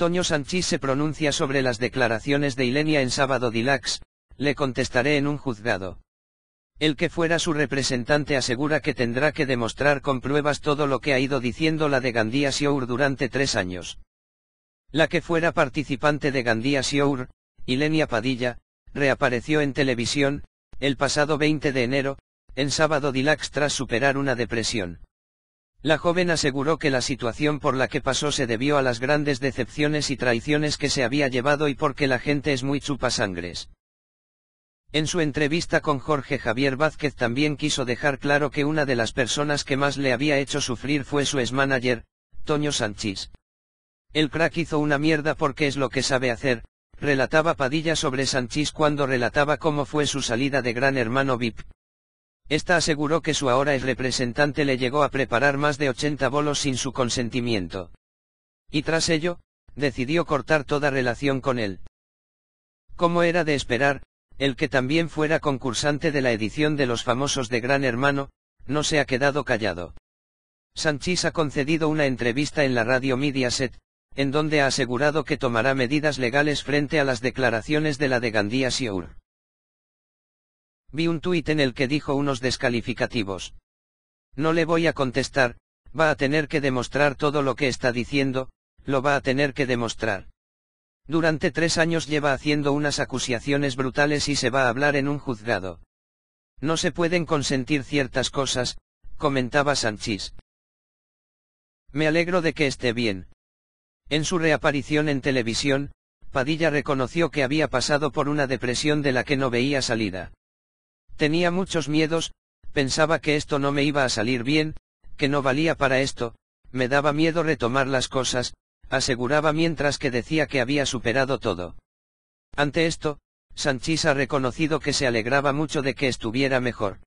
Toño Sanchís se pronuncia sobre las declaraciones de Ilenia en Sábado Dilax, le contestaré en un juzgado. El que fuera su representante asegura que tendrá que demostrar con pruebas todo lo que ha ido diciendo la de Gandía Siour durante tres años. La que fuera participante de Gandía Siour, Ilenia Padilla, reapareció en televisión, el pasado 20 de enero, en sábado Dilax tras superar una depresión. La joven aseguró que la situación por la que pasó se debió a las grandes decepciones y traiciones que se había llevado y porque la gente es muy chupasangres. En su entrevista con Jorge Javier Vázquez también quiso dejar claro que una de las personas que más le había hecho sufrir fue su ex-manager, Toño Sanchís. El crack hizo una mierda porque es lo que sabe hacer, relataba Padilla sobre Sanchís cuando relataba cómo fue su salida de Gran Hermano VIP. Esta aseguró que su ahora el representante le llegó a preparar más de 80 bolos sin su consentimiento. Y tras ello, decidió cortar toda relación con él. Como era de esperar, el que también fuera concursante de la edición de Los Famosos de Gran Hermano, no se ha quedado callado. Sanchis ha concedido una entrevista en la radio Mediaset, en donde ha asegurado que tomará medidas legales frente a las declaraciones de la de Gandía Siour. Vi un tuit en el que dijo unos descalificativos. No le voy a contestar, va a tener que demostrar todo lo que está diciendo, lo va a tener que demostrar. Durante tres años lleva haciendo unas acusaciones brutales y se va a hablar en un juzgado. No se pueden consentir ciertas cosas, comentaba Sanchis. Me alegro de que esté bien. En su reaparición en televisión, Padilla reconoció que había pasado por una depresión de la que no veía salida. Tenía muchos miedos, pensaba que esto no me iba a salir bien, que no valía para esto, me daba miedo retomar las cosas, aseguraba mientras que decía que había superado todo. Ante esto, Sanchis ha reconocido que se alegraba mucho de que estuviera mejor.